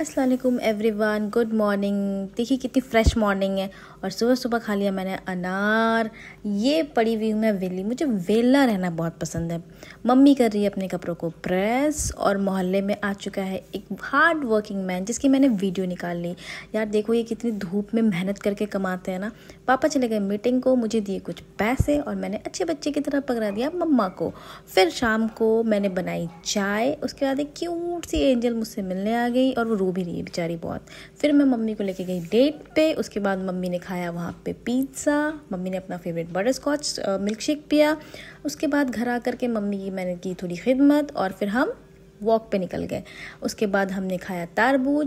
Aslam everyone good morning देखिए कितनी fresh morning है और सुबह सुबह खा लिया मैंने अनार ये पड़ी हुई मैं वेली मुझे वेला रहना बहुत पसंद है मम्मी कर रही है अपने कपड़ों को प्रेस और मोहल्ले में आ चुका है एक हार्ड वर्किंग मैन जिसकी मैंने वीडियो निकाल ली यार देखो ये कितनी धूप में मेहनत करके कमाते हैं ना पापा चले गए मीटिंग को मुझे दिए कुछ पैसे और मैंने अच्छे बच्चे की तरह पकड़ा दिया मम्मा को फिर शाम को मैंने बनाई चाय उसके बाद एक क्यूट सी एंजल मुझसे मिलने आ गई और रो भी रही है बेचारी बहुत फिर मैं मम्मी को लेके गई डेट पे उसके बाद मम्मी ने खाया वहाँ पे पिज़्ज़ा मम्मी ने अपना favourite butterscotch milkshake पिया उसके बाद घर आ करके मम्मी की मैंने की थोड़ी खिदमत और फिर हम वॉक पे निकल गए उसके बाद हमने खाया तारबूज